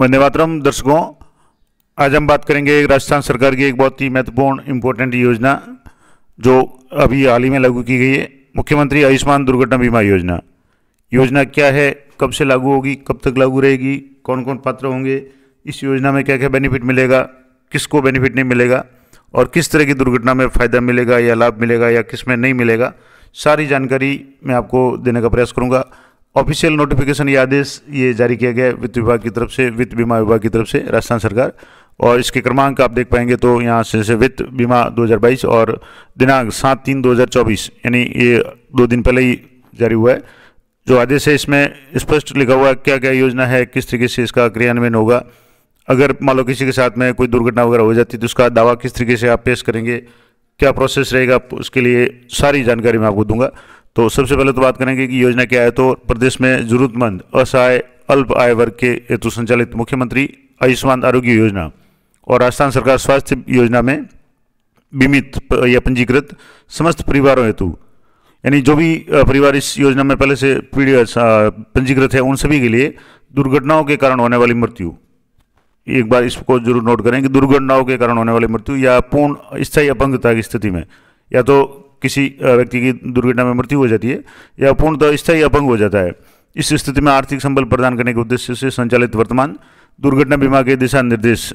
वंदेमातरम दर्शकों आज हम बात करेंगे राजस्थान सरकार की एक बहुत ही महत्वपूर्ण इम्पोर्टेंट योजना जो अभी हाल ही में लागू की गई है मुख्यमंत्री आयुष्मान दुर्घटना बीमा योजना योजना क्या है कब से लागू होगी कब तक लागू रहेगी कौन कौन पात्र होंगे इस योजना में क्या क्या बेनिफिट मिलेगा किसको बेनिफिट नहीं मिलेगा और किस तरह की दुर्घटना में फ़ायदा मिलेगा या लाभ मिलेगा या किस में नहीं मिलेगा सारी जानकारी मैं आपको देने का प्रयास करूँगा ऑफिशियल नोटिफिकेशन ये आदेश ये जारी किया गया वित्त विभाग की तरफ से वित्त बीमा विभाग की तरफ से राजस्थान सरकार और इसके क्रमांक आप देख पाएंगे तो यहाँ से वित्त बीमा 2022 और दिनांक सात तीन 2024 यानी ये दो दिन पहले ही जारी हुआ है जो आदेश है इसमें स्पष्ट लिखा हुआ है क्या क्या योजना है किस तरीके से इसका क्रियान्वयन होगा अगर मान लो किसी के साथ में कोई दुर्घटना वगैरह हो जाती है तो उसका दावा किस तरीके से आप पेश करेंगे क्या प्रोसेस रहेगा उसके लिए सारी जानकारी मैं आपको दूंगा तो सबसे पहले तो बात करेंगे कि योजना क्या है तो प्रदेश में जरूरतमंद असहाय अल्प आय वर्ग के हेतु संचालित मुख्यमंत्री आयुष्मान आरोग्य योजना और राजस्थान सरकार स्वास्थ्य योजना में बीमित या पंजीकृत समस्त परिवारों हेतु यानी जो भी परिवार इस योजना में पहले से पंजीकृत है उन सभी के लिए दुर्घटनाओं के कारण होने वाली मृत्यु एक बार इसको जरूर नोट करें कि दुर्घटनाओं के कारण होने वाली मृत्यु या पूर्ण स्थायी अपंगता की स्थिति में या तो किसी व्यक्ति की दुर्घटना में मृत्यु हो जाती है या पूर्णतः स्थायी अपंग हो जाता है इस स्थिति में आर्थिक संबल प्रदान करने के उद्देश्य से संचालित वर्तमान दुर्घटना बीमा के दिशा निर्देश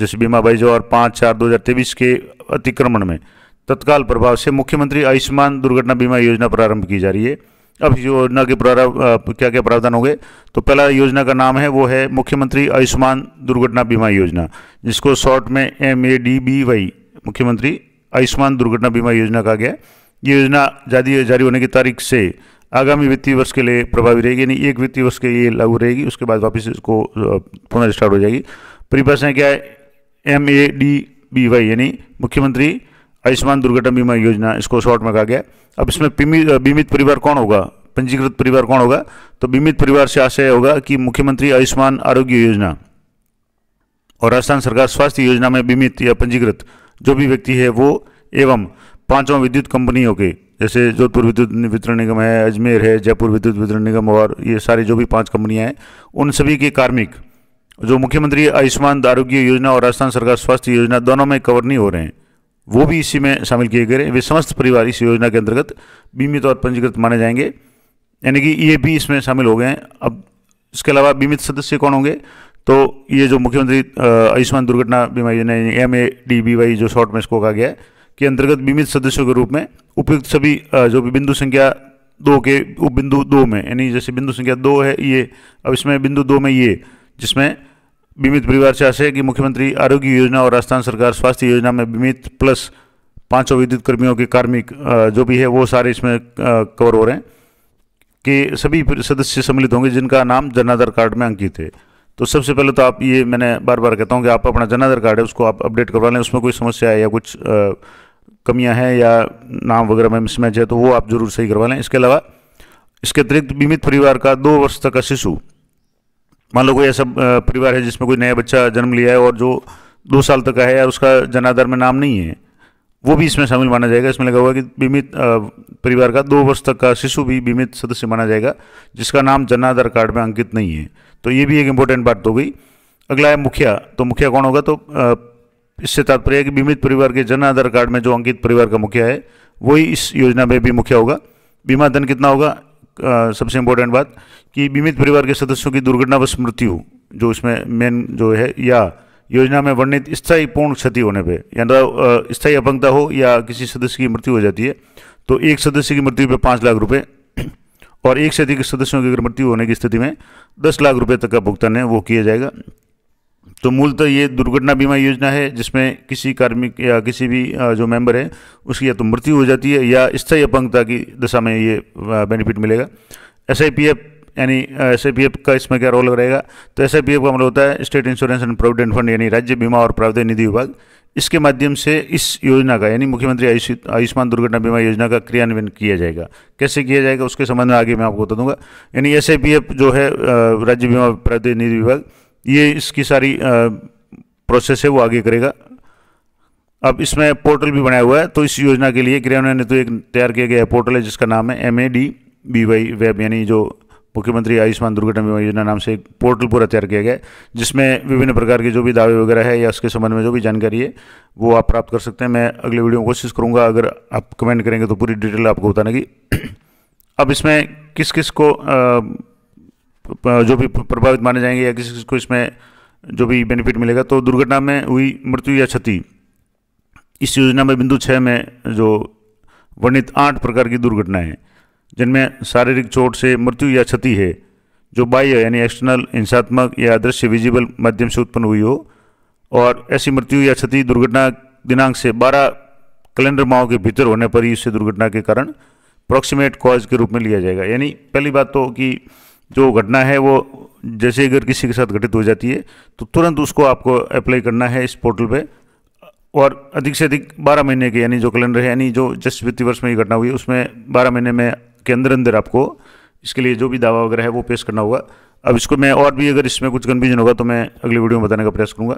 जैसे बीमा बाइजो और पाँच चार दो हज़ार तेईस के अतिक्रमण में तत्काल प्रभाव से मुख्यमंत्री आयुष्मान दुर्घटना बीमा योजना प्रारंभ की जा रही है अब योजना के प्रारंभ क्या क्या प्रावधान होंगे तो पहला योजना का नाम है वो है मुख्यमंत्री आयुष्मान दुर्घटना बीमा योजना जिसको शॉर्ट में M A D B Y मुख्यमंत्री आयुष्मान दुर्घटना बीमा योजना कहा गया ये योजना जारी जारी होने की तारीख से आगामी वित्तीय वर्ष के लिए प्रभावी रहेगी यानी एक वित्तीय वर्ष के लिए लागू रहेगी उसके बाद वापस इसको पुनः स्टार्ट हो जाएगी परिभाषा क्या है M A D B Y यानी मुख्यमंत्री आयुष्मान दुर्घटना बीमा योजना इसको शॉर्ट में कहा गया अब इसमें बीमित परिवार कौन होगा पंजीकृत परिवार कौन होगा तो बीमित परिवार से आशय होगा कि मुख्यमंत्री आयुष्मान आरोग्य योजना और राजस्थान सरकार स्वास्थ्य योजना में बीमित या पंजीकृत जो भी व्यक्ति है वो एवं पांचों विद्युत कंपनियों के जैसे जोधपुर विद्युत वितरण निगम है अजमेर है जयपुर विद्युत वितरण निगम और ये सारी जो भी पांच कंपनियां हैं उन सभी के कार्मिक जो मुख्यमंत्री आयुष्मान आरोग्य योजना और राजस्थान सरकार स्वास्थ्य योजना दोनों में कवर नहीं हो रहे हैं वो भी इसी में शामिल किए गए वे समस्त परिवार इस योजना के अंतर्गत बीमित और पंजीकृत माने जाएंगे यानी कि ये भी इसमें शामिल हो गए हैं अब इसके अलावा बीमित सदस्य कौन होंगे तो ये जो मुख्यमंत्री आयुष्मान दुर्घटना बीमा योजना M A D B Y जो शॉर्ट में इसको कहा गया है कि अंतर्गत बीमित सदस्यों के रूप में उपयुक्त सभी जो भी बिंदु संख्या दो के उप बिंदु दो में यानी जैसे बिंदु संख्या दो है ये अब इसमें बिंदु दो में ये जिसमें बीमित परिवार से आशय कि मुख्यमंत्री आरोग्य योजना और राजस्थान सरकार स्वास्थ्य योजना में बीमित प्लस पाँचों विद्युत कर्मियों के कार्मिक जो भी है वो सारे इसमें कवर हो रहे हैं कि सभी सदस्य सम्मिलित होंगे जिनका नाम जनाधार कार्ड में अंकित है तो सबसे पहले तो आप ये मैंने बार बार कहता हूँ कि आप अपना जन आधार कार्ड है उसको आप अपडेट करवा लें उसमें कोई समस्या है या कुछ कमियाँ हैं या नाम वगैरह में मिसमैच है तो वो आप ज़रूर सही करवा लें इसके अलावा इसके अतिरिक्त बीमित परिवार का दो वर्ष तक का शिशु मान लो कोई ऐसा परिवार है जिसमें कोई नया बच्चा जन्म लिया है और जो दो साल तक का है या उसका जनाधार में नाम नहीं है वो भी इसमें शामिल माना जाएगा इसमें लगा हुआ है कि बीमित परिवार का दो वर्ष तक का शिशु भी बीमित सदस्य माना जाएगा जिसका नाम जन आधार कार्ड में अंकित नहीं है तो ये भी एक इम्पोर्टेंट बात हो गई अगला है मुखिया तो मुखिया कौन होगा तो इससे तात्पर्य है कि बीमित परिवार के जन आधार कार्ड में जो अंकित परिवार का मुखिया है वही इस योजना में भी मुखिया होगा बीमा धन कितना होगा आ, सबसे इम्पोर्टेंट बात कि बीमित परिवार के सदस्यों की दुर्घटनावश मृत्यु जो इसमें मेन जो है या योजना में वर्णित स्थायी पूर्ण क्षति होने पर यानी स्थायी अपंगता हो या किसी सदस्य की मृत्यु हो जाती है तो एक सदस्य की मृत्यु पर पाँच लाख रुपये और एक से अधिक सदस्यों की अगर मृत्यु होने की स्थिति में दस लाख रुपये तक का भुगतान है वो किया जाएगा तो मूलतः ये दुर्घटना बीमा योजना है जिसमें किसी कार्मिक या किसी भी जो मेंबर है उसकी या तो मृत्यु हो जाती है या स्थायी अपंगता की दशा में ये बेनिफिट मिलेगा एस यानी एस का इसमें क्या रोल रहेगा तो एस का मतलब होता है state insurance and provident fund यानी राज्य बीमा और प्रावधान निधि विभाग इसके माध्यम से इस योजना का यानी मुख्यमंत्री आयुष्मान दुर्घटना बीमा योजना का क्रियान्वयन किया जाएगा कैसे किया जाएगा उसके संबंध में आगे मैं आपको बता दूंगा यानी एस जो है राज्य बीमा प्रतिनिधि विभाग ये इसकी सारी प्रोसेस है वो आगे करेगा अब इसमें पोर्टल भी बनाया हुआ है तो इस योजना के लिए क्रियान्वयन हेतु तो एक तैयार किया गया पोर्टल है जिसका नाम है M A D B Y web यानी जो मुख्यमंत्री आयुष्मान दुर्घटना बीमा योजना नाम से एक पोर्टल पूरा तैयार किया गया जिसमें विभिन्न प्रकार के जो भी दावे वगैरह है या उसके संबंध में जो भी जानकारी है वो आप प्राप्त कर सकते हैं मैं अगले वीडियो में कोशिश करूँगा अगर आप कमेंट करेंगे तो पूरी डिटेल आपको बताने की अब इसमें किस किस को जो भी प्रभावित माने जाएंगे या किस किस को इसमें जो भी बेनिफिट मिलेगा तो दुर्घटना में हुई मृत्यु या क्षति इस योजना में बिंदु छः में जो वर्णित आठ प्रकार की दुर्घटनाएं जिनमें शारीरिक चोट से मृत्यु या क्षति है जो बाह्य यानी एक्सटर्नल हिंसात्मक या अदृश्य विजिबल माध्यम से उत्पन्न हुई हो और ऐसी मृत्यु या क्षति दुर्घटना दिनांक से 12 कैलेंडर माह के भीतर होने पर ही इससे दुर्घटना के कारण अप्रॉक्सीमेट कॉज के रूप में लिया जाएगा यानी पहली बात तो कि जो घटना है वो जैसे अगर किसी के साथ घटित हो जाती है तो तुरंत उसको आपको अप्लाई करना है इस पोर्टल पर और अधिक से अधिक 12 महीने के यानी जो कैलेंडर है यानी जो जस्ट वित्तीय वर्ष में ये घटना हुई उसमें 12 महीने में के अंदर अंदर आपको इसके लिए जो भी दावा वगैरह है वो पेश करना होगा अब इसको मैं और भी अगर इसमें कुछ कन्फ्यूजन होगा तो मैं अगली वीडियो में बताने का प्रयास करूँगा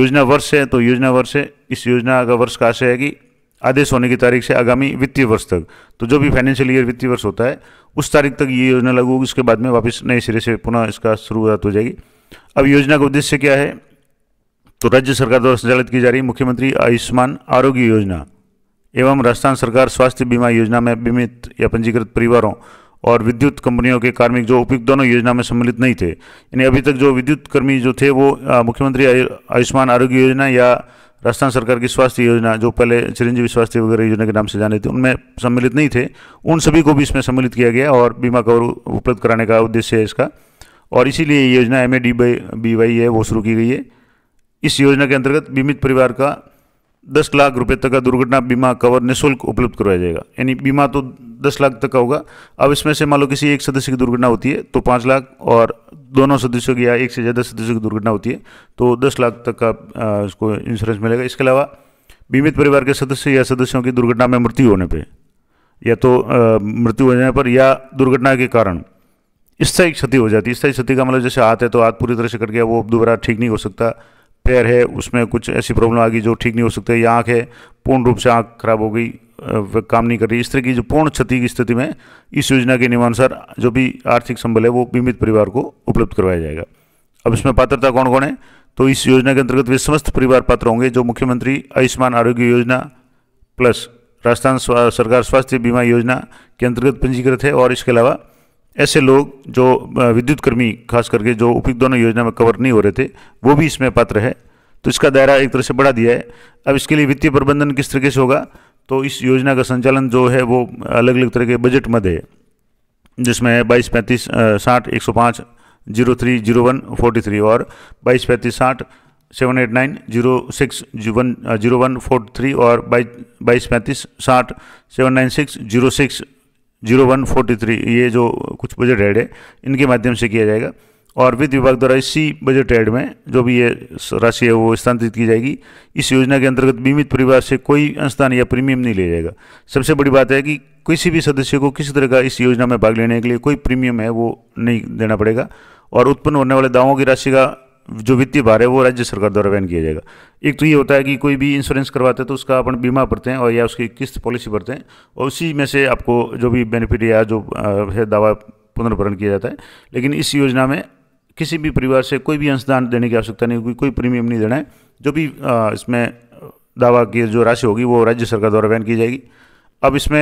योजना वर्ष है तो योजना वर्ष है इस योजना का वर्ष का आशय है कि आदेश होने की तारीख से आगामी वित्तीय वर्ष तक तो जो भी फाइनेंशियल ईयर वित्तीय वर्ष होता है उस तारीख तक ये योजना लागू होगी उसके बाद में वापस नए सिरे से पुनः इसका शुरुआत हो जाएगी अब योजना का उद्देश्य क्या है तो राज्य सरकार द्वारा संचालित की जा रही मुख्यमंत्री आयुष्मान आरोग्य योजना एवं राजस्थान सरकार स्वास्थ्य बीमा योजना में बीमित या पंजीकृत परिवारों और विद्युत कंपनियों के कार्मिक जो उपयुक्त दोनों योजना में सम्मिलित नहीं थे यानी अभी तक जो विद्युत कर्मी जो थे वो मुख्यमंत्री आयुष्मान आरोग्य योजना या राजस्थान सरकार की स्वास्थ्य योजना जो पहले चिरंजीवी स्वास्थ्य वगैरह योजना के नाम से जाने थे उनमें सम्मिलित नहीं थे उन सभी को भी इसमें सम्मिलित किया गया और बीमा कवर उपलब्ध कराने का उद्देश्य है इसका और इसीलिए ये योजना M A D B Y है वो शुरू की गई है इस योजना के अंतर्गत बीमित परिवार का दस लाख रुपए तक का दुर्घटना बीमा कवर निःशुल्क उपलब्ध करवाया जाएगा यानी बीमा तो दस लाख तक का होगा अब इसमें से मान लो किसी एक सदस्य की दुर्घटना होती है तो पाँच लाख और दोनों सदस्यों की या एक से ज़्यादा सदस्यों की दुर्घटना होती है तो दस लाख तक का इसको इंश्योरेंस मिलेगा इसके अलावा बीमित परिवार के सदस्य या सदस्यों की दुर्घटना में मृत्यु होने पर या तो मृत्यु हो जाने पर या दुर्घटना के कारण स्थायी क्षति हो जाती है स्थायी क्षति का मतलब जैसे हाथ है तो हाथ पूरी तरह से कट गया वो दोबारा ठीक नहीं हो सकता पैर है उसमें कुछ ऐसी प्रॉब्लम आ गई जो ठीक नहीं हो सकती या आँख है पूर्ण रूप से आँख खराब हो गई काम नहीं कर रही इस तरह की जो पूर्ण क्षति की स्थिति में इस योजना के नियमानुसार जो भी आर्थिक संबल है वो बीमित परिवार को उपलब्ध करवाया जाएगा अब इसमें पात्रता कौन कौन है तो इस योजना के अंतर्गत वे समस्त परिवार पात्र होंगे जो मुख्यमंत्री आयुष्मान आरोग्य योजना प्लस राजस्थान सरकार स्वास्थ्य बीमा योजना के अंतर्गत पंजीकृत है और इसके अलावा ऐसे लोग जो विद्युत कर्मी खास करके जो उपयुक्त दोनों योजना में कवर नहीं हो रहे थे वो भी इसमें पात्र है तो इसका दायरा एक तरह से बढ़ा दिया है अब इसके लिए वित्तीय प्रबंधन किस तरीके से होगा तो इस योजना का संचालन जो है वो अलग अलग तरह के बजट मद है जिसमें बाईस पैंतीस साठ एक सौ पाँच zero three zero one forty three और बाईस पैंतीस साठ seven eight nine zero six one zero one forty three और बाईस बाईस पैंतीस साठ seven nine six zero six zero one forty three ये जो कुछ बजट हेड है इनके माध्यम से किया जाएगा और वित्त विभाग द्वारा इसी बजट हेड में जो भी ये राशि है वो स्थानांतरित की जाएगी इस योजना के अंतर्गत बीमित परिवार से कोई अंशदान या प्रीमियम नहीं लिया जाएगा सबसे बड़ी बात है कि किसी भी सदस्य को किसी तरह का इस योजना में भाग लेने के लिए कोई प्रीमियम है वो नहीं देना पड़ेगा और उत्पन्न होने वाले दावों की राशि का जो वित्तीय भार है वो राज्य सरकार द्वारा वहन किया जाएगा एक तो ये होता है कि कोई भी इंश्योरेंस करवाते हैं तो उसका अपन बीमा भरते हैं और या उसकी किस्त पॉलिसी भरते हैं और उसी में से आपको जो भी बेनिफिट या जो है दावा पुनर्भरण किया जाता है लेकिन इस योजना में किसी भी परिवार से कोई भी अंशदान देने की आवश्यकता नहीं होगी कोई प्रीमियम नहीं देना है जो भी इसमें दावा की जो राशि होगी वो राज्य सरकार द्वारा वहन की जाएगी अब इसमें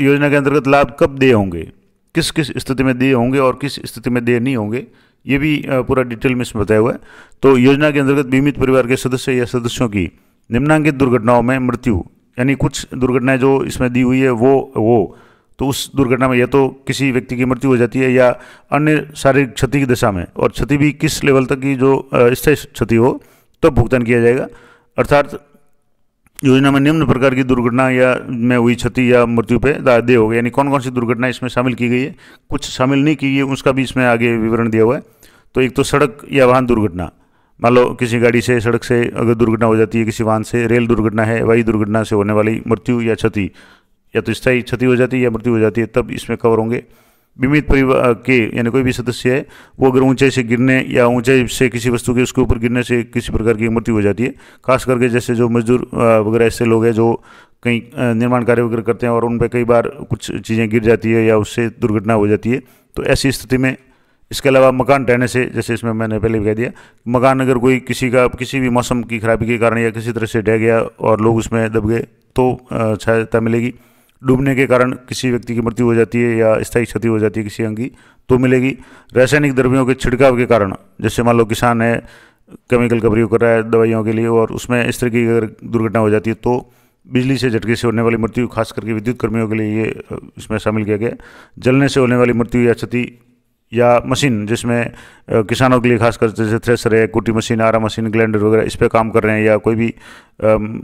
योजना के अंतर्गत लाभ कब दिए होंगे किस किस स्थिति में दिए होंगे और किस स्थिति में दिए नहीं होंगे ये भी पूरा डिटेल में इसमें बताया हुआ है तो योजना के अंतर्गत बीमित परिवार के सदस्य या सदस्यों की निम्नांकित दुर्घटनाओं में मृत्यु यानी कुछ दुर्घटनाएं जो इसमें दी हुई है वो वो तो उस दुर्घटना में या तो किसी व्यक्ति की मृत्यु हो जाती है या अन्य शारीरिक क्षति की दशा में और क्षति भी किस लेवल तक की जो स्थायी क्षति हो तब तो भुगतान किया जाएगा अर्थात योजना में निम्न प्रकार की दुर्घटना या में हुई क्षति या मृत्यु पे दे हो गए यानी कौन कौन सी दुर्घटना इसमें शामिल की गई है कुछ शामिल नहीं की गई उसका भी इसमें आगे विवरण दिया हुआ है तो एक तो सड़क या वाहन दुर्घटना मान लो किसी गाड़ी से सड़क से अगर दुर्घटना हो जाती है किसी वाहन से रेल दुर्घटना है वायु दुर्घटना से होने वाली मृत्यु या क्षति या तो स्थायी क्षति हो जाती है या मृत्यु हो जाती है तब इसमें कवर होंगे बीमित परिवार के यानी कोई भी सदस्य है वो अगर ऊंचाई से गिरने या ऊंचाई से किसी वस्तु के उसके ऊपर गिरने से किसी प्रकार की मृत्यु हो जाती है खास करके जैसे जो मजदूर वगैरह ऐसे लोग हैं जो कहीं निर्माण कार्य वगैरह करते हैं और उन पर कई बार कुछ चीज़ें गिर जाती है या उससे दुर्घटना हो जाती है तो ऐसी स्थिति में इसके अलावा मकान टहने से जैसे इसमें मैंने पहले भी कह दिया मकान अगर कोई किसी का किसी भी मौसम की खराबी के कारण या किसी तरह से ढह गया और लोग उसमें दब गए तो सहायता मिलेगी डूबने के कारण किसी व्यक्ति की मृत्यु हो जाती है या स्थायी क्षति हो जाती है किसी अंग की तो मिलेगी रासायनिक द्रव्यों के छिड़काव के कारण जैसे मान लो किसान है केमिकल का प्रयोग कर रहा है दवाइयों के लिए और उसमें इस तरह की अगर दुर्घटना हो जाती है तो बिजली से झटके से होने वाली मृत्यु खास करके विद्युत कर्मियों के लिए ये इसमें शामिल किया गया जलने से होने वाली मृत्यु या क्षति या मशीन जिसमें किसानों के लिए खासकर जैसे थ्रेसर है कुटी मशीन आरा मशीन ग्लैंडर वगैरह इस पर काम कर रहे हैं या कोई भी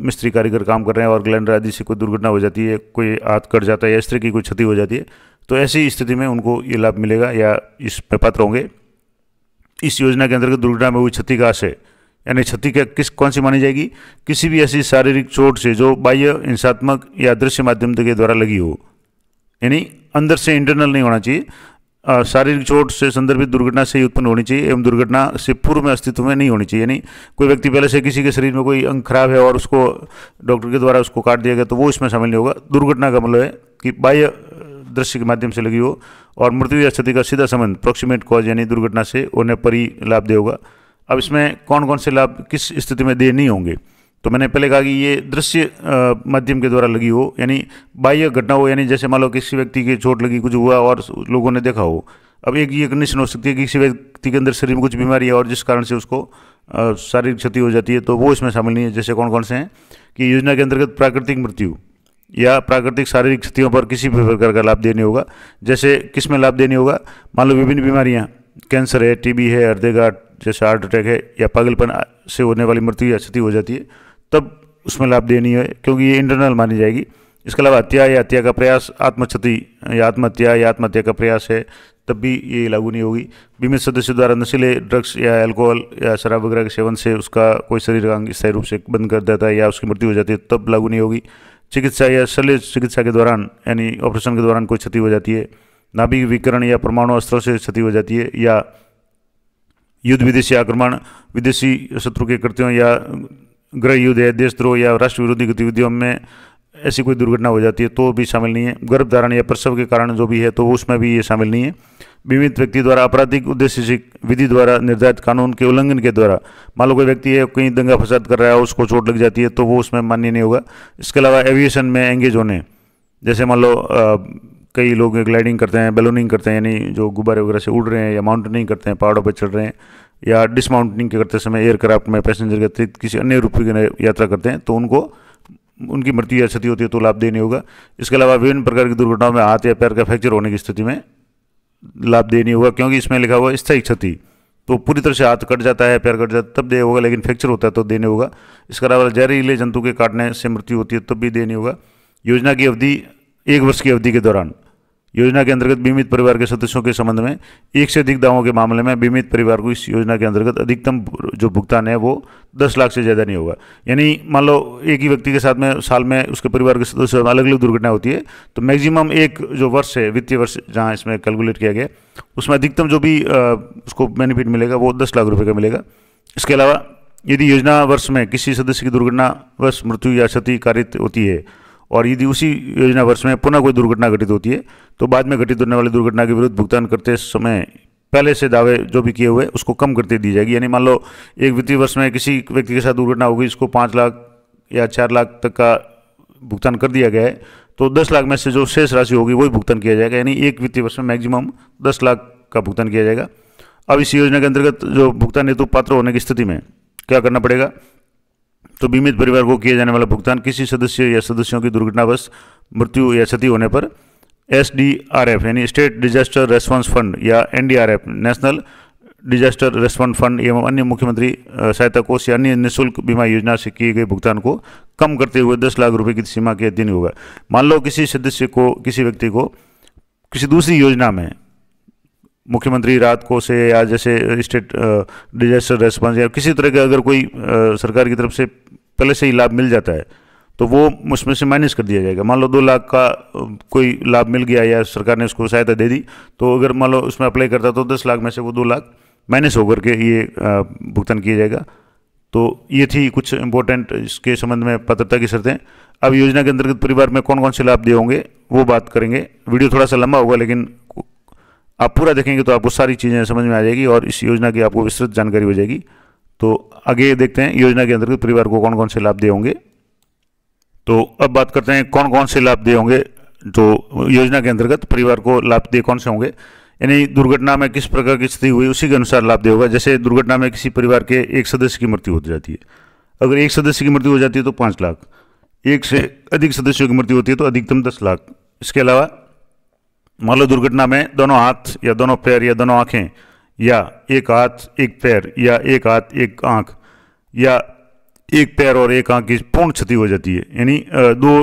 मिस्त्री कारीगर काम कर रहे हैं और ग्लैंडर आदि से कोई दुर्घटना हो जाती है कोई हाथ कट जाता है या इस तरह की कोई क्षति हो जाती है तो ऐसी स्थिति में उनको ये लाभ मिलेगा या इस पर पात्र होंगे इस योजना के अंतर्गत दुर्घटना में हुई क्षति का आशय यानी क्षति क्या किस कौन सी मानी जाएगी किसी भी ऐसी शारीरिक चोट से जो बाह्य हिंसात्मक या दृश्य माध्यम के द्वारा लगी हो यानी अंदर से इंटरनल नहीं होना चाहिए शारीरिक चोट से संदर्भित दुर्घटना से ही उत्पन्न होनी चाहिए एवं दुर्घटना से पूर्व में अस्तित्व में नहीं होनी चाहिए यानी कोई व्यक्ति पहले से किसी के शरीर में कोई अंग खराब है और उसको डॉक्टर के द्वारा उसको काट दिया गया तो वो इसमें शामिल नहीं होगा दुर्घटना का मतलब है कि बाह्य दृश्य के माध्यम से लगी हो और मृत्यु या क्षति का सीधा संबंध प्रोक्सीमेट कॉज यानी दुर्घटना से उन्हें पर ही लाभ दे होगा अब इसमें कौन कौन से लाभ किस स्थिति में दे नहीं होंगे तो मैंने पहले कहा कि ये दृश्य माध्यम के द्वारा लगी हो यानी बाह्य घटना हो यानी जैसे मान लो किसी व्यक्ति की चोट लगी कुछ हुआ और लोगों ने देखा हो अब एक ये कंडीशन हो सकती है कि किसी व्यक्ति के अंदर शरीर में कुछ बीमारी है और जिस कारण से उसको शारीरिक क्षति हो जाती है तो वो इसमें शामिल नहीं है जैसे कौन कौन से हैं कि योजना के अंतर्गत प्राकृतिक मृत्यु या प्राकृतिक शारीरिक क्षतियों पर किसी भी प्रकार का लाभ देने होगा जैसे किस में लाभ देने होगा मान लो विभिन्न बीमारियाँ कैंसर है टीबी है घाट जैसे हार्ट अटैक है या पागलपन से होने वाली मृत्यु या क्षति हो जाती है तब उसमें लाभ देनी है क्योंकि ये इंटरनल मानी जाएगी इसके अलावा हत्या या हत्या का प्रयास आत्मक्षति या आत्महत्या या आत्महत्या का प्रयास है तब भी ये लागू नहीं होगी बीमित सदस्य द्वारा नशीले ड्रग्स या अल्कोहल या शराब वगैरह के सेवन से उसका कोई शरीर अंग स्थायी रूप से बंद कर देता है या उसकी मृत्यु हो जाती है तब लागू नहीं होगी चिकित्सा या शल्य चिकित्सा के दौरान यानी ऑपरेशन के दौरान कोई क्षति हो जाती है नाभिक विकरण या परमाणु अस्त्रों से क्षति हो जाती है या युद्ध विदेशी आक्रमण विदेशी शत्रु के कृत्यों या गृह युद्ध है देशद्रोह या राष्ट्र विरोधी गतिविधियों में ऐसी कोई दुर्घटना हो जाती है तो भी शामिल नहीं है गर्भधारण या प्रसव के कारण जो भी है तो उसमें भी ये शामिल नहीं है बीमित व्यक्ति द्वारा आपराधिक उद्देश्य से विधि द्वारा निर्धारित कानून के उल्लंघन के द्वारा मान लो कोई व्यक्ति है कहीं दंगा फसाद कर रहा है उसको चोट लग जाती है तो वो उसमें मान्य नहीं होगा इसके अलावा एविएशन में एंगेज होने जैसे मान लो कई लोग ग्लाइडिंग करते हैं बैलूनिंग करते हैं यानी जो गुब्बारे वगैरह से उड़ रहे हैं या माउंटेनिंग करते हैं पहाड़ों पर चढ़ रहे हैं या डिसमाउंटिंग करते समय एयरक्राफ्ट में पैसेंजर के अतिरिक्त किसी अन्य रूप की यात्रा करते हैं तो उनको उनकी मृत्यु या क्षति होती है तो लाभ देने होगा इसके अलावा विभिन्न प्रकार की दुर्घटनाओं में हाथ या पैर का फ्रैक्चर होने की स्थिति में लाभ देने होगा क्योंकि इसमें लिखा हुआ स्थायी क्षति तो पूरी तरह से हाथ कट जाता है पैर कट जाता है तब दे होगा लेकिन फ्रैक्चर होता है तो देने होगा इसके अलावा जहरीले जंतु के काटने से मृत्यु होती है तब भी देने होगा योजना की अवधि एक वर्ष की अवधि के दौरान योजना के अंतर्गत बीमित परिवार के सदस्यों के संबंध में एक से अधिक दावों के मामले में बीमित परिवार को इस योजना के अंतर्गत अधिकतम जो भुगतान है वो दस लाख से ज़्यादा नहीं होगा यानी मान लो एक ही व्यक्ति के साथ में साल में उसके परिवार के सदस्यों में अलग अलग दुर्घटना होती है तो मैक्सिमम एक जो वर्ष है वित्तीय वर्ष जहाँ इसमें कैलकुलेट किया गया उसमें अधिकतम जो भी उसको बेनिफिट मिलेगा वो दस लाख रुपये का मिलेगा इसके अलावा यदि योजना वर्ष में किसी सदस्य की दुर्घटना वर्ष मृत्यु या क्षति कारित होती है और यदि उसी योजना वर्ष में पुनः कोई दुर्घटना घटित होती है तो बाद में घटित होने वाली दुर्घटना के विरुद्ध भुगतान करते समय पहले से दावे जो भी किए हुए उसको कम करते दी जाएगी यानी मान लो एक वित्तीय वर्ष में किसी व्यक्ति के साथ दुर्घटना होगी इसको पाँच लाख या चार लाख तक का भुगतान कर दिया गया है तो दस लाख में से जो शेष राशि होगी वही भुगतान किया जाएगा यानी एक वित्तीय वर्ष में मैक्सिमम दस लाख का भुगतान किया जाएगा अब इस योजना के अंतर्गत जो भुगतान हेतु पात्र होने की स्थिति में क्या करना पड़ेगा तो बीमित परिवार को किया जाने वाला भुगतान किसी सदस्य या सदस्यों की दुर्घटनावश मृत्यु या क्षति होने पर एस यानी स्टेट डिजास्टर रेस्पॉन्स फंड या N national disaster response fund एवं अन्य मुख्यमंत्री सहायता कोष या अन्य निःशुल्क बीमा योजना से किए गए भुगतान को कम करते हुए दस लाख रुपए की सीमा के अधीन होगा मान लो किसी सदस्य को किसी व्यक्ति को किसी दूसरी योजना में मुख्यमंत्री रात को से या जैसे स्टेट डिजास्टर रेस्पॉन्स या किसी तरह का अगर कोई आ, सरकार की तरफ से पहले से ही लाभ मिल जाता है तो वो उसमें से माइनस कर दिया जाएगा मान लो दो लाख का कोई लाभ मिल गया या सरकार ने उसको सहायता दे दी तो अगर मान लो उसमें अप्लाई करता तो दस लाख में से वो दो लाख माइनस होकर के ये भुगतान किया जाएगा तो ये थी कुछ इंपॉर्टेंट इसके संबंध में पात्रता की शर्तें अब योजना के अंतर्गत परिवार में कौन कौन से लाभ दिए होंगे वो बात करेंगे वीडियो थोड़ा सा लंबा होगा लेकिन आप पूरा देखेंगे तो आपको सारी चीज़ें समझ में आ जाएगी और इस योजना की आपको विस्तृत जानकारी हो जाएगी तो आगे देखते हैं योजना के अंतर्गत परिवार को कौन कौन से लाभ दे होंगे तो अब बात करते हैं कौन कौन से लाभ दे होंगे तो योजना के अंतर्गत परिवार को लाभ दे कौन से होंगे यानी दुर्घटना में किस प्रकार की स्थिति हुई उसी के अनुसार लाभ दे होगा जैसे दुर्घटना में किसी परिवार के एक सदस्य की मृत्यु हो जाती है अगर एक सदस्य की मृत्यु हो जाती है तो पाँच लाख एक से अधिक सदस्यों की मृत्यु होती है तो अधिकतम दस लाख इसके अलावा मान लो दुर्घटना में दोनों हाथ या दोनों पैर या दोनों आँखें या एक हाथ एक पैर या एक हाथ एक आँख या एक पैर और एक आँख की पूर्ण क्षति हो जाती है यानी दो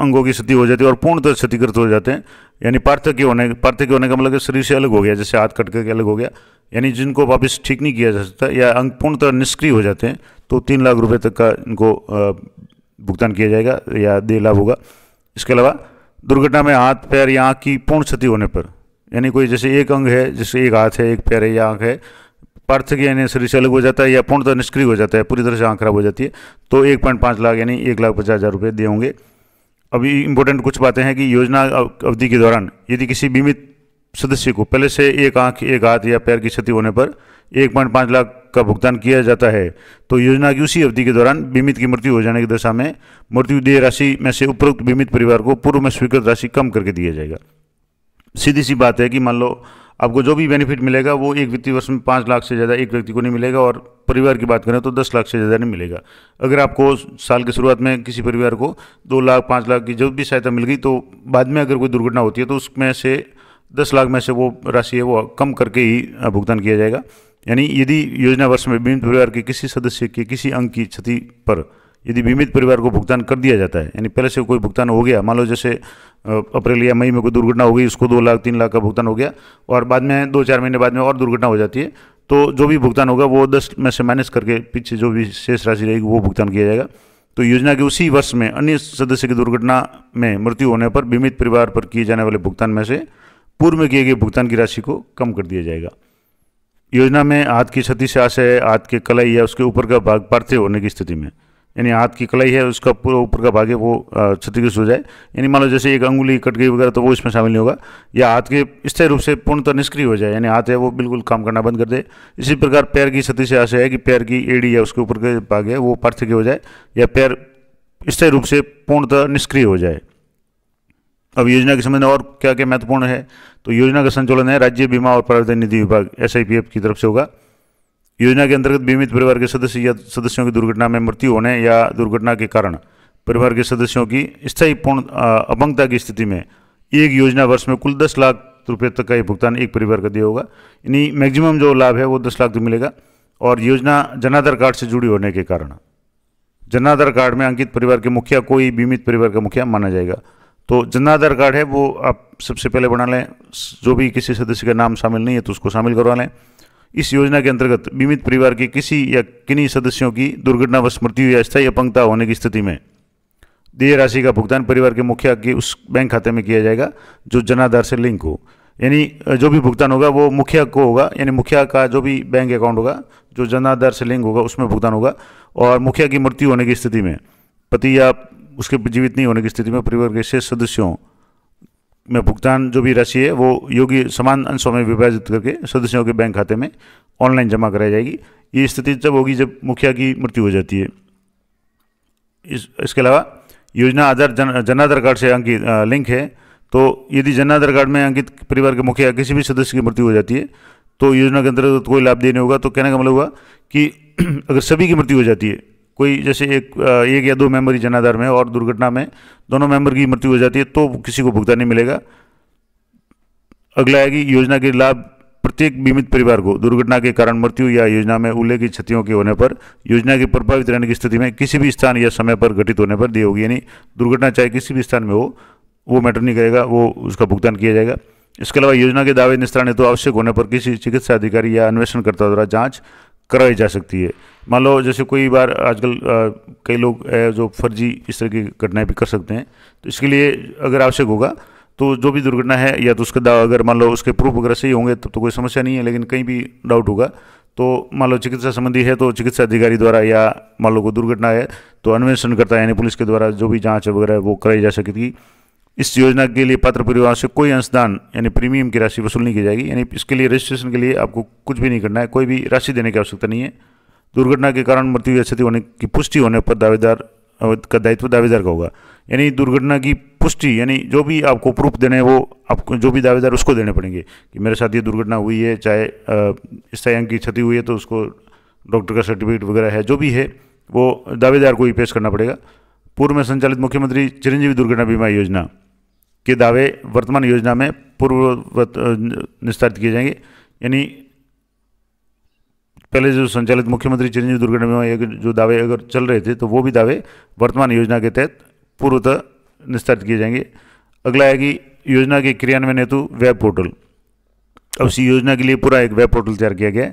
अंगों की क्षति हो जाती है और पूर्णतः तो क्षतिग्रस्त हो जाते हैं यानी पार्थक्य होने पार्थक्य होने का मतलब शरीर से अलग हो गया जैसे हाथ कट करके अलग हो गया यानी जिनको वापस ठीक नहीं किया जा सकता या अंग पूर्णतः निष्क्रिय हो जाते हैं तो तीन लाख रुपये तक का इनको भुगतान किया जाएगा या दे लाभ होगा इसके अलावा दुर्घटना में हाथ पैर या आँख की पूर्ण क्षति होने पर यानी कोई जैसे एक अंग है जैसे एक हाथ है एक पैर है या आँख है पार्थिव यानी शरीर से अलग हो जाता है या पूर्णतः निष्क्रिय हो जाता है पूरी तरह से आँख खराब हो जाती है तो एक पॉइंट पाँच लाख यानी एक लाख पचास हज़ार रुपये दिए होंगे अभी इम्पोर्टेंट कुछ बातें हैं कि योजना अवधि के दौरान यदि किसी बीमित सदस्य को पहले से एक आँख एक हाथ या पैर की क्षति होने पर एक पॉइंट पाँच लाख का भुगतान किया जाता है तो योजना की उसी अवधि के दौरान बीमित की मृत्यु हो जाने की दशा में मृत्यु देय राशि में से उपरोक्त बीमित परिवार को पूर्व में स्वीकृत राशि कम करके दिया जाएगा सीधी सी बात है कि मान लो आपको जो भी बेनिफिट मिलेगा वो एक वित्तीय वर्ष में पाँच लाख से ज़्यादा एक व्यक्ति को नहीं मिलेगा और परिवार की बात करें तो दस लाख से ज़्यादा नहीं मिलेगा अगर आपको साल की शुरुआत में किसी परिवार को दो लाख पाँच लाख की जो भी सहायता मिल गई तो बाद में अगर कोई दुर्घटना होती है तो उसमें से दस लाख में से वो राशि है वो कम करके ही भुगतान किया जाएगा यानी यदि योजना वर्ष में बीमित परिवार के किसी सदस्य के किसी अंग की क्षति पर यदि बीमित परिवार को भुगतान कर दिया जाता है यानी पहले से कोई भुगतान हो गया मान लो जैसे अप्रैल या मई में कोई दुर्घटना हो गई उसको दो लाख तीन लाख का भुगतान हो गया और बाद में दो चार महीने बाद में और दुर्घटना हो जाती है तो जो भी भुगतान होगा वो दस में से माइनस करके पीछे जो भी शेष राशि रहेगी वो भुगतान किया जाएगा तो योजना के उसी वर्ष में अन्य सदस्य की दुर्घटना में मृत्यु होने पर बीमित परिवार पर किए जाने वाले भुगतान में से पूर्व में किए गए भुगतान की राशि को कम कर दिया जाएगा योजना में हाथ की क्षति से आशय है हाथ के कलाई या उसके ऊपर का भाग पार्थिव होने की स्थिति में यानी हाथ की कलाई है उसका पूरा ऊपर का भाग है वो क्षतिग्रस्त हो जाए यानी मान लो जैसे एक अंगुली कट गई वगैरह तो वो इसमें शामिल नहीं होगा या हाथ के स्थायी रूप से पूर्णतः निष्क्रिय हो जाए यानी हाथ है वो बिल्कुल काम करना बंद कर दे इसी प्रकार पैर की क्षति से आशय है कि पैर की एड़ी या उसके ऊपर का भाग है वो पार्थिव हो जाए या पैर स्थायी रूप से पूर्णतः निष्क्रिय हो जाए अब योजना के संबंध में और क्या क्या महत्वपूर्ण है तो योजना का संचालन है राज्य बीमा और प्रावधान निधि विभाग एस की तरफ से होगा योजना के अंतर्गत बीमित परिवार के सदस्य या सदस्यों की दुर्घटना में मृत्यु होने या दुर्घटना के कारण परिवार के सदस्यों की स्थायी पूर्ण अपंगता की स्थिति में एक योजना वर्ष में कुल दस लाख रुपये तक का ये भुगतान एक परिवार का दिया होगा यानी मैक्सिमम जो लाभ है वो दस लाख तक मिलेगा और योजना जनाधार कार्ड से जुड़ी होने के कारण जनाधार कार्ड में अंकित परिवार के मुखिया कोई बीमित परिवार का मुखिया माना जाएगा तो जितना आधार कार्ड है वो आप सबसे पहले बना लें जो भी किसी सदस्य का नाम शामिल नहीं है तो उसको शामिल करवा लें इस योजना के अंतर्गत बीमित परिवार के किसी या किन्हीं सदस्यों की दुर्घटनावश मृत्यु या स्थायी अपंगता होने की स्थिति में देय राशि का भुगतान परिवार के मुखिया के उस बैंक खाते में किया जाएगा जो जनाधार से लिंक हो यानी जो भी भुगतान होगा वो मुखिया को होगा यानी मुखिया का जो भी बैंक अकाउंट होगा जो जनाधार से लिंक होगा उसमें भुगतान होगा और मुखिया की मृत्यु होने की स्थिति में पति या उसके जीवित नहीं होने की स्थिति में परिवार के शेष सदस्यों में भुगतान जो भी राशि है वो योग्य समान अंशों में विभाजित करके सदस्यों के बैंक खाते में ऑनलाइन जमा कराई जाएगी ये स्थिति जब होगी जब मुखिया की मृत्यु हो जाती है इस इसके अलावा योजना आधार जन जनाधार कार्ड से अंकित लिंक है तो यदि जनाधार कार्ड में अंकित परिवार के मुखिया किसी भी सदस्य की मृत्यु हो जाती है तो योजना के अंतर्गत कोई लाभ देने होगा तो कहने का मतलब हुआ कि अगर सभी की मृत्यु हो जाती है कोई जैसे एक एक या दो मेंबर ही जनाधार में और दुर्घटना में दोनों मेंबर की मृत्यु हो जाती है तो किसी को भुगतान नहीं मिलेगा अगला है कि योजना के लाभ प्रत्येक बीमित परिवार को दुर्घटना के कारण मृत्यु या योजना में की क्षतियों के होने पर योजना के प्रभावित रहने की स्थिति में किसी भी स्थान या समय पर घटित होने पर दी होगी यानी दुर्घटना चाहे किसी भी स्थान में हो वो मैटर नहीं करेगा वो उसका भुगतान किया जाएगा इसके अलावा योजना के दावे निस्तारण हेतु तो आवश्यक होने पर किसी चिकित्सा अधिकारी या अन्वेषणकर्ता द्वारा जांच कराई जा सकती है मान लो जैसे कोई बार आजकल कई लोग जो फर्जी इस तरह की घटनाएं भी कर सकते हैं तो इसके लिए अगर आवश्यक होगा तो जो भी दुर्घटना है या तो उसका दावा अगर मान लो उसके प्रूफ वगैरह सही होंगे तब तो, तो कोई समस्या नहीं है लेकिन कहीं भी डाउट होगा तो मान लो चिकित्सा संबंधी है तो चिकित्सा अधिकारी द्वारा या मान लो कोई दुर्घटना है तो अन्वेषण करता है यानी पुलिस के द्वारा जो भी जाँच वगैरह वो कराई जा सकेगी इस योजना के लिए पात्र परिवार से कोई अंशदान यानी प्रीमियम की राशि वसूल नहीं की जाएगी यानी इसके लिए रजिस्ट्रेशन के लिए आपको कुछ भी नहीं करना है कोई भी राशि देने की आवश्यकता नहीं है दुर्घटना के कारण मृत्यु या क्षति होने की पुष्टि होने पर दावेदार का दायित्व दावेदार का होगा यानी दुर्घटना की पुष्टि यानी जो भी आपको प्रूफ देने हैं वो आपको जो भी दावेदार उसको देने पड़ेंगे कि मेरे साथ ये दुर्घटना हुई है चाहे स्थायी अंग की क्षति हुई है तो उसको डॉक्टर का सर्टिफिकेट वगैरह है जो भी है वो दावेदार को ही पेश करना पड़ेगा पूर्व में संचालित मुख्यमंत्री चिरंजीवी दुर्घटना बीमा योजना के दावे वर्तमान योजना में पूर्ववत निस्तारित किए जाएंगे यानी पहले जो संचालित मुख्यमंत्री चिरंजीवी दुर्घटना बीमा जो दावे अगर चल रहे थे तो वो भी दावे वर्तमान योजना के तहत पूर्वतः निस्तारित किए जाएंगे अगला है कि योजना के क्रियान्वयन हेतु वेब पोर्टल अब इस योजना के लिए पूरा एक वेब पोर्टल तैयार किया गया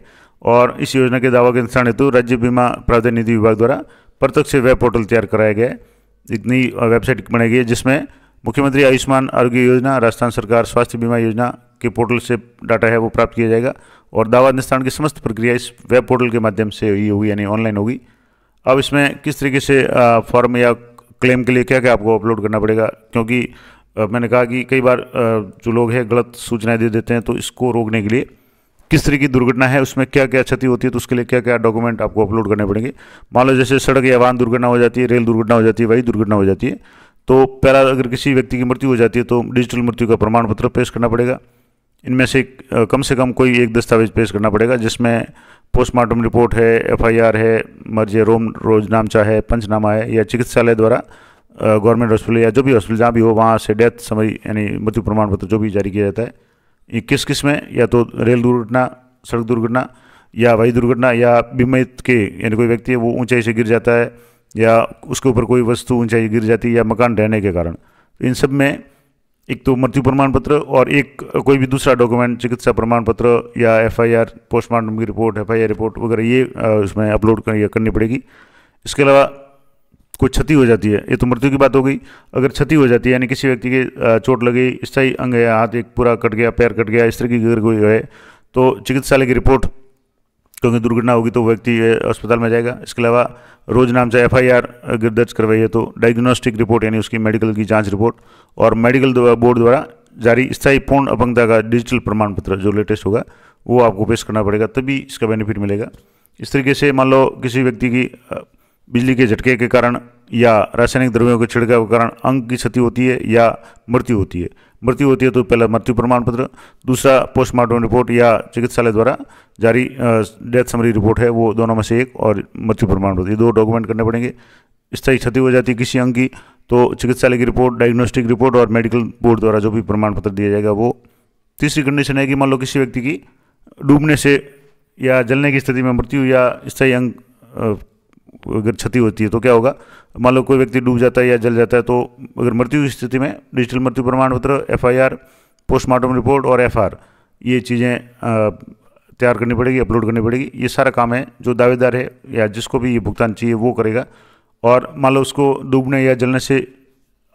और इस योजना के दावा के अनुसार हेतु राज्य बीमा प्रावधान निधि विभाग द्वारा प्रत्यक्ष वेब पोर्टल तैयार कराया गया एक इतनी वेबसाइट बनाई गई है जिसमें मुख्यमंत्री आयुष्मान आरोग्य योजना राजस्थान सरकार स्वास्थ्य बीमा योजना के पोर्टल से डाटा है वो प्राप्त किया जाएगा और दावा निस्तारण की समस्त प्रक्रिया इस वेब पोर्टल के माध्यम से ही होगी यानी ऑनलाइन होगी अब इसमें किस तरीके से फॉर्म या क्लेम के लिए क्या क्या आपको अपलोड करना पड़ेगा क्योंकि मैंने कहा कि कई बार जो लोग हैं गलत सूचनाएं दे देते हैं तो इसको रोकने के लिए किस तरीके की दुर्घटना है उसमें क्या क्या क्षति होती है तो उसके लिए क्या क्या डॉक्यूमेंट आपको अपलोड करने पड़ेंगे मान लो जैसे सड़क या वाहन दुर्घटना हो जाती है रेल दुर्घटना हो जाती है वही दुर्घटना हो जाती है तो पैरा अगर किसी व्यक्ति की मृत्यु हो जाती है तो डिजिटल मृत्यु का प्रमाण पत्र पेश करना पड़ेगा इनमें से कम से कम कोई एक दस्तावेज पेश करना पड़ेगा जिसमें पोस्टमार्टम रिपोर्ट है एफआईआर है मर्जी रोम रोजनामचा है पंचनामा है या चिकित्सालय द्वारा गवर्नमेंट हॉस्पिटल या जो भी हॉस्पिटल जहाँ भी हो वहाँ से डेथ समय यानी मृत्यु प्रमाण पत्र जो भी जारी किया जाता है ये किस किस में या तो रेल दुर्घटना सड़क दुर्घटना या वायु दुर्घटना या बीमित के यानी कोई व्यक्ति है वो ऊंचाई से गिर जाता है या उसके ऊपर कोई वस्तु ऊंचाई गिर जाती है या मकान ढहने के कारण तो इन सब में एक तो मृत्यु प्रमाण पत्र और एक कोई भी दूसरा डॉक्यूमेंट चिकित्सा प्रमाण पत्र या एफआईआर पोस्टमार्टम की रिपोर्ट एफआईआर रिपोर्ट वगैरह ये उसमें अपलोड कर, करनी पड़ेगी इसके अलावा कोई क्षति हो जाती है ये तो मृत्यु की बात हो गई अगर क्षति हो जाती है यानी किसी व्यक्ति के चोट लगी स्थायी अंग है हाथ एक पूरा कट गया पैर कट गया इस तरह की अगर कोई है तो चिकित्सालय की रिपोर्ट तो क्योंकि दुर्घटना होगी तो व्यक्ति अस्पताल में जाएगा इसके अलावा रोज नाम से एफ आई आर अगर दर्ज करवाई है तो डायग्नोस्टिक रिपोर्ट यानी उसकी मेडिकल की जाँच रिपोर्ट और मेडिकल बोर्ड द्वारा जारी स्थायी पूर्ण अपंगता का डिजिटल प्रमाण पत्र जो लेटेस्ट होगा वो आपको पेश करना पड़ेगा तभी इसका बेनिफिट मिलेगा इस तरीके से मान लो किसी व्यक्ति की बिजली के झटके के कारण या रासायनिक द्रव्यों के छिड़काव के कारण अंग की क्षति होती है या मृत्यु होती है मृत्यु होती है तो पहला मृत्यु प्रमाण पत्र दूसरा पोस्टमार्टम रिपोर्ट या चिकित्सालय द्वारा जारी डेथ समरी रिपोर्ट है वो दोनों में से एक और मृत्यु प्रमाण पत्र ये दो डॉक्यूमेंट करने पड़ेंगे स्थायी क्षति हो जाती है किसी अंग की तो चिकित्सालय की रिपोर्ट डायग्नोस्टिक रिपोर्ट और मेडिकल बोर्ड द्वारा जो भी प्रमाण पत्र दिया जाएगा वो तीसरी कंडीशन है कि मान लो किसी व्यक्ति की डूबने से या जलने की स्थिति में मृत्यु या स्थायी अंग अगर क्षति होती है तो क्या होगा मान लो कोई व्यक्ति डूब जाता है या जल जाता है तो अगर मृत्यु की स्थिति में डिजिटल मृत्यु प्रमाण पत्र एफ पोस्टमार्टम रिपोर्ट और एफ ये चीज़ें तैयार करनी पड़ेगी अपलोड करनी पड़ेगी ये सारा काम है जो दावेदार है या जिसको भी ये भुगतान चाहिए वो करेगा और मान लो उसको डूबने या जलने से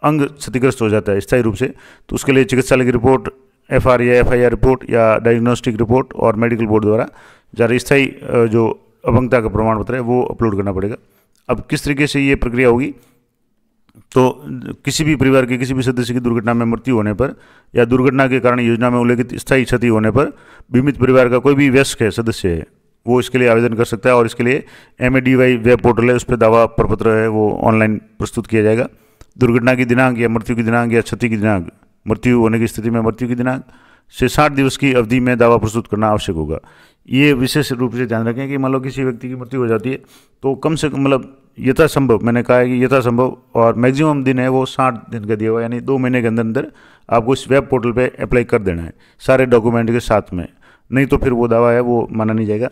अंग क्षतिग्रस्त हो जाता है स्थायी रूप से तो उसके लिए चिकित्सालय की रिपोर्ट एफ या एफ रिपोर्ट या डायग्नोस्टिक रिपोर्ट और मेडिकल बोर्ड द्वारा जारी स्थायी जो अभंगता का प्रमाण पत्र है वो अपलोड करना पड़ेगा अब किस तरीके से ये प्रक्रिया होगी तो किसी भी परिवार के किसी भी सदस्य की दुर्घटना में मृत्यु होने पर या दुर्घटना के कारण योजना में उल्लेखित स्थायी क्षति होने पर बीमित परिवार का कोई भी व्यस्क है सदस्य है वो इसके लिए आवेदन कर सकता है और इसके लिए एम वेब पोर्टल है उस पर दावा प्रपत्र है वो ऑनलाइन प्रस्तुत किया जाएगा दुर्घटना की दिनांक या मृत्यु की दिनांक या क्षति की दिनांक मृत्यु होने की स्थिति में मृत्यु की दिनांक से साठ दिवस की अवधि में दावा प्रस्तुत करना आवश्यक होगा ये विशेष रूप से ध्यान रखें कि मान लो किसी व्यक्ति की मृत्यु हो जाती है तो कम से कम मतलब यथासंभव मैंने कहा है कि यथासंभव और मैक्सिमम दिन है वो साठ दिन का दिया हुआ यानी दो महीने के अंदर अंदर आपको इस वेब पोर्टल पे अप्लाई कर देना है सारे डॉक्यूमेंट के साथ में नहीं तो फिर वो दावा है वो माना नहीं जाएगा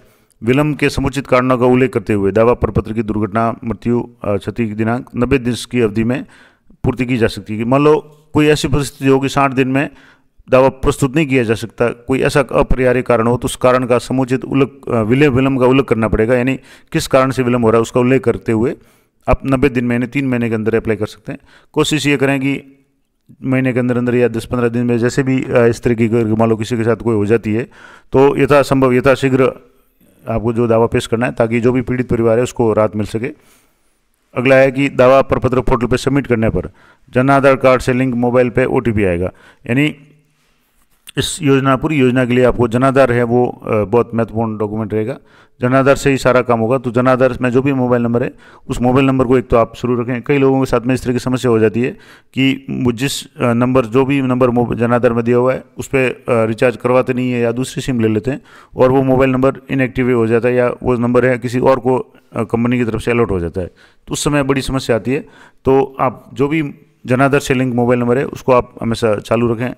विलंब के समुचित कारणों का उल्लेख करते हुए दावा प्रपत्र की दुर्घटना मृत्यु क्षति दिनांक नब्बे दिन की अवधि में पूर्ति की जा सकती है मान लो कोई ऐसी परिस्थिति होगी साठ दिन में दावा प्रस्तुत नहीं किया जा सकता कोई ऐसा अपरिहार्य कारण हो तो उस कारण का समुचित उल्लेख विलय विलंब का उल्लेख करना पड़ेगा यानी किस कारण से विलंब हो रहा है उसका उल्लेख करते हुए आप नब्बे दिन में यानी तीन महीने के अंदर अप्लाई कर सकते हैं कोशिश ये करें कि महीने के अंदर अंदर या दस पंद्रह दिन में जैसे भी इस तरह की मान लो किसी के साथ कोई हो जाती है तो यथासंभव यथाशीघ्र आपको जो दावा पेश करना है ताकि जो भी पीड़ित परिवार है उसको राहत मिल सके अगला है कि दावा प्रपत्र पोर्टल पर सबमिट करने पर जन आधार कार्ड से लिंक मोबाइल पे ओ आएगा यानी इस योजना पूरी योजना के लिए आपको जनाधार है वो बहुत महत्वपूर्ण डॉक्यूमेंट रहेगा जनाधार से ही सारा काम होगा तो जनाधार में जो भी मोबाइल नंबर है उस मोबाइल नंबर को एक तो आप शुरू रखें कई लोगों के साथ में इस तरह की समस्या हो जाती है कि जिस नंबर जो भी नंबर जनाधार में दिया हुआ है उस पर रिचार्ज करवाते नहीं है या दूसरी सिम ले लेते हैं और वो मोबाइल नंबर इनएक्टिव हो जाता है या वो नंबर है किसी और को कंपनी की तरफ से अलर्ट हो जाता है तो उस समय बड़ी समस्या आती है तो आप जो भी जनाधार से लिंक मोबाइल नंबर है उसको आप हमेशा चालू रखें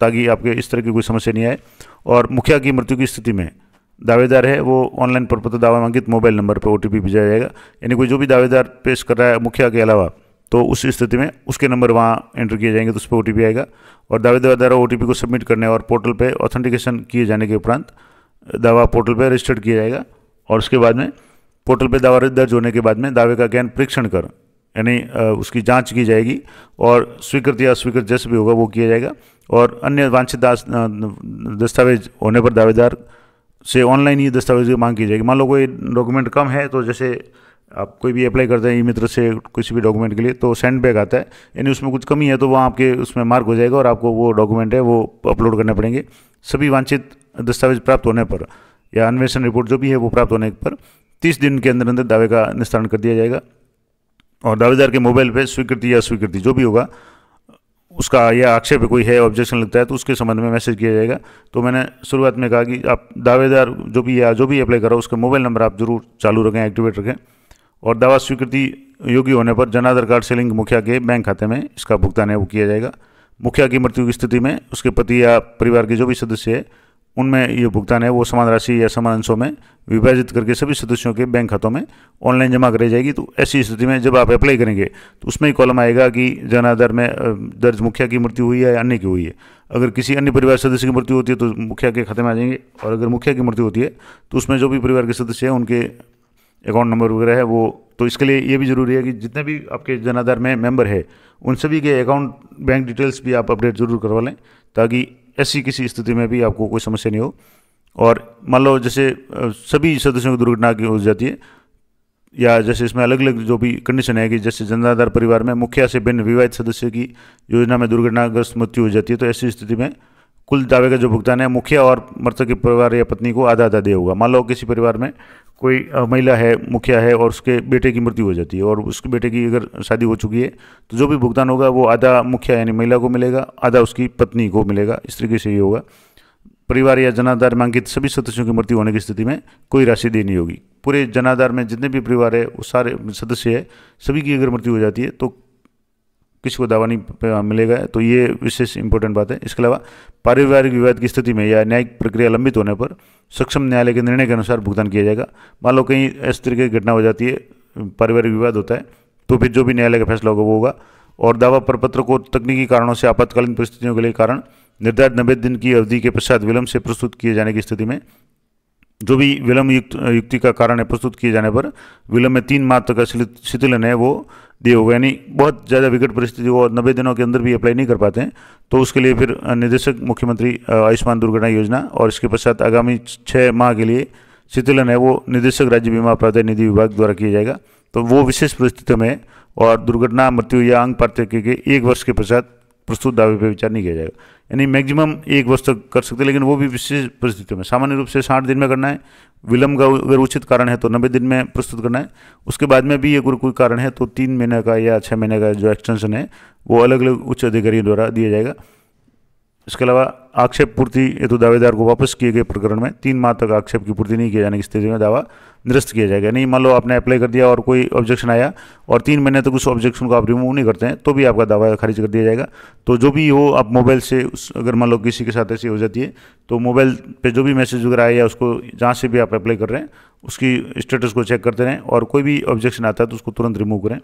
ताकि आपके इस तरह की कोई समस्या नहीं आए और मुखिया की मृत्यु की स्थिति में दावेदार है वो ऑनलाइन प्रपत्र दावा मांगित मोबाइल नंबर पर ओ टी भेजा जाएगा यानी कोई जो भी दावेदार पेश कर रहा है मुखिया के अलावा तो उस स्थिति में उसके नंबर वहाँ एंटर किए जाएंगे तो उस पर ओ आएगा और दावेदार द्वारा ओ को सबमिट करने और पोर्टल पर ऑथेंटिकेशन किए जाने के उपरांत दावा पोर्टल पर रजिस्टर्ड किया जाएगा और उसके बाद में पोर्टल पर दावा दर्ज होने के बाद में दावे का ज्ञान परीक्षण कर यानी उसकी जांच की जाएगी और स्वीकृत या स्वीकृत जैसे भी होगा वो किया जाएगा और अन्य वांछित दस्तावेज होने पर दावेदार से ऑनलाइन ही दस्तावेज की मांग की जाएगी मान लो कोई डॉक्यूमेंट कम है तो जैसे आप कोई भी अप्लाई करते हैं ई मित्र से किसी भी डॉक्यूमेंट के लिए तो सेंड बैक आता है यानी उसमें कुछ कमी है तो वहाँ आपके उसमें मार्क हो जाएगा और आपको वो डॉक्यूमेंट है वो अपलोड करने पड़ेंगे सभी वांछित दस्तावेज प्राप्त होने पर या अन्वेषण रिपोर्ट जो भी है वो प्राप्त होने पर तीस दिन के अंदर अंदर दावे का निस्तारण कर दिया जाएगा और दावेदार के मोबाइल पे स्वीकृति या स्वीकृति जो भी होगा उसका या आक्षेप कोई है ऑब्जेक्शन लगता है तो उसके संबंध में मैसेज किया जाएगा तो मैंने शुरुआत में कहा कि आप दावेदार जो भी या जो भी अप्लाई करो उसका मोबाइल नंबर आप जरूर चालू रखें एक्टिवेट रखें और दावा स्वीकृति योग्य होने पर जन आधार कार्ड सेलिंग मुखिया के बैंक खाते में इसका भुगतान है वो किया जाएगा मुखिया की मृत्यु की स्थिति में उसके पति या परिवार के जो भी सदस्य है उनमें ये भुगतान है वो समान राशि या समान अंशों में विभाजित करके सभी सदस्यों के बैंक खातों में ऑनलाइन जमा कराई जाएगी तो ऐसी स्थिति में जब आप अप्लाई करेंगे तो उसमें ही कॉलम आएगा कि जनाधार में दर्ज मुखिया की मृत्यु हुई है या अन्य की हुई है अगर किसी अन्य परिवार सदस्य की मृत्यु होती है तो मुखिया के खाते में आ जाएंगे और अगर मुखिया की मृत्यु होती है तो उसमें जो भी परिवार के सदस्य हैं उनके अकाउंट नंबर वगैरह है वो तो इसके लिए ये भी ज़रूरी है कि जितने भी आपके जनाधार में मेंबर है उन सभी के अकाउंट बैंक डिटेल्स भी आप अपडेट ज़रूर करवा लें ताकि ऐसी किसी स्थिति में भी आपको कोई समस्या नहीं हो और मान लो जैसे सभी सदस्यों की दुर्घटना की हो जाती है या जैसे इसमें अलग अलग जो भी कंडीशन है कि जैसे जनताधार परिवार में मुखिया से भिन्न विवाहित सदस्य की योजना में दुर्घटनाग्रस्त मृत्यु हो जाती है तो ऐसी स्थिति में कुल दावे का जो भुगतान है मुखिया और मृतक के परिवार या पत्नी को आधा आधा दिया होगा मान लो किसी परिवार में कोई महिला है मुखिया है और उसके बेटे की मृत्यु हो जाती है और उसके बेटे की अगर शादी हो चुकी है तो जो भी भुगतान होगा वो आधा मुखिया यानी महिला को मिलेगा आधा उसकी पत्नी को मिलेगा इस तरीके से ये होगा परिवार या जनाधार में अंकित सभी सदस्यों की मृत्यु होने की स्थिति में कोई राशि देनी होगी पूरे जनाधार में जितने भी परिवार है वो सारे सदस्य है सभी की अगर मृत्यु हो जाती है तो किसी को दावा नहीं मिलेगा तो ये विशेष इंपॉर्टेंट बात है इसके अलावा पारिवारिक विवाद की स्थिति में या न्यायिक प्रक्रिया लंबित होने पर सक्षम न्यायालय के निर्णय के अनुसार भुगतान किया जाएगा मान लो कहीं इस तरीके की घटना हो जाती है पारिवारिक विवाद होता है तो फिर जो भी न्यायालय का फैसला होगा वो होगा और दावा प्रपत्र को तकनीकी कारणों से आपातकालीन परिस्थितियों के लिए कारण निर्धारित नब्बे दिन की अवधि के पश्चात विलंब से प्रस्तुत किए जाने की स्थिति में जो भी विलंब युक्त युक्ति का कारण है प्रस्तुत किए जाने पर विलंब में तीन माह तक का शिथिलन है वो दिए हुए यानी बहुत ज़्यादा विकट परिस्थिति हो और नब्बे दिनों के अंदर भी अप्लाई नहीं कर पाते हैं तो उसके लिए फिर निदेशक मुख्यमंत्री आयुष्मान दुर्घटना योजना और इसके पश्चात आगामी छः माह के लिए शीतलन है वो निदेशक राज्य बीमा अपराध निधि विभाग द्वारा किया जाएगा तो वो विशेष परिस्थितियों में और दुर्घटना मृत्यु या अंग पार्थक्य के एक वर्ष के पश्चात प्रस्तुत दावे पर विचार नहीं किया जाएगा यानी मैक्सिमम एक वर्ष तक कर सकते हैं लेकिन वो भी विशेष परिस्थितियों में सामान्य रूप से साठ दिन में करना है विलंब का अगर उचित कारण है तो नब्बे दिन में प्रस्तुत करना है उसके बाद में भी अगर कोई कारण है तो तीन महीने का या छः महीने का जो एक्सटेंशन है वो अलग अलग उच्च अधिकारियों द्वारा दिया जाएगा इसके अलावा आक्षेप पूर्ति हेतु दावेदार को वापस किए गए प्रकरण में तीन माह तक आक्षेप की पूर्ति नहीं किए जाने की स्थिति में दावा निरस्त किया जाएगा नहीं मान लो आपने अप्लाई कर दिया और कोई ऑब्जेक्शन आया और तीन महीने तक उस ऑब्जेक्शन को आप रिमूव नहीं करते हैं तो भी आपका दावा खारिज कर दिया जाएगा तो जो भी हो आप मोबाइल से उस अगर मान लो किसी के साथ ऐसी हो जाती है तो मोबाइल पर जो भी मैसेज वगैरह आया उसको जहाँ से भी आप अप्लाई कर रहे हैं उसकी स्टेटस को चेक करते रहें और कोई भी ऑब्जेक्शन आता है तो उसको तुरंत रिमूव करें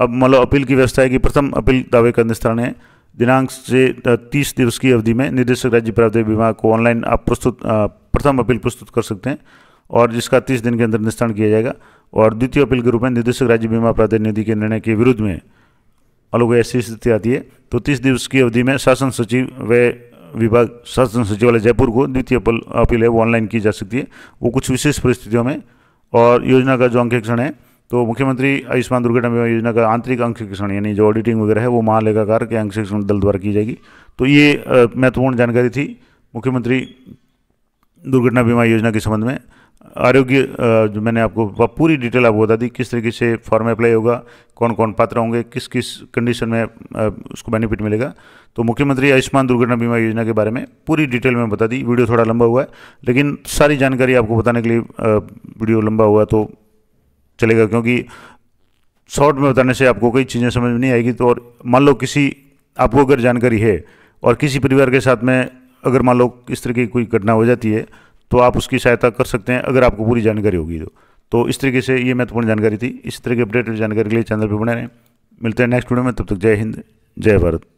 अब मान लो अपील की व्यवस्था है कि प्रथम अपील दावे का निस्तारण है दिनांक से तीस दिवस की अवधि में निदेशक राज्य प्राप्ति विभाग को ऑनलाइन आप प्रस्तुत प्रथम अपील प्रस्तुत कर सकते हैं और जिसका तीस दिन के अंदर निस्तारण किया जाएगा और द्वितीय अपील के रूप में निदेशक राज्य बीमा प्राधिक निधि के निर्णय के विरुद्ध में अलग ऐसी स्थिति आती है तो तीस दिवस की अवधि में शासन सचिव व विभाग शासन सचिवालय जयपुर को द्वितीय अपील है वो ऑनलाइन की जा सकती है वो कुछ विशेष परिस्थितियों में और योजना का जो अंकेक्षण है तो मुख्यमंत्री आयुष्मान दुर्घटना बीमा योजना का आंतरिक अंश शिक्षण यानी जो ऑडिटिंग वगैरह है वो महालेखाकार के अंश शिक्षण दल द्वारा की जाएगी तो ये महत्वपूर्ण जानकारी थी मुख्यमंत्री दुर्घटना बीमा योजना के संबंध में आरोग्य जो मैंने आपको पूरी डिटेल आपको बता दी किस तरीके से फॉर्म अप्लाई होगा कौन कौन पात्र होंगे किस किस कंडीशन में उसको बेनिफिट मिलेगा तो मुख्यमंत्री आयुष्मान दुर्घटना बीमा योजना के बारे में पूरी डिटेल में बता दी वीडियो थोड़ा लंबा हुआ है लेकिन सारी जानकारी आपको बताने के लिए वीडियो लंबा हुआ तो चलेगा क्योंकि शॉर्ट में बताने से आपको कई चीज़ें समझ में नहीं आएगी तो और मान लो किसी आपको अगर जानकारी है और किसी परिवार के साथ में अगर मान लो इस तरह की कोई घटना हो जाती है तो आप उसकी सहायता कर सकते हैं अगर आपको पूरी जानकारी होगी तो तो इस तरीके से ये महत्वपूर्ण जानकारी थी इस तरह की अपडेट जानकारी के लिए चैनल पर बने रहें मिलते हैं नेक्स्ट वीडियो में तब तक जय हिंद जय भारत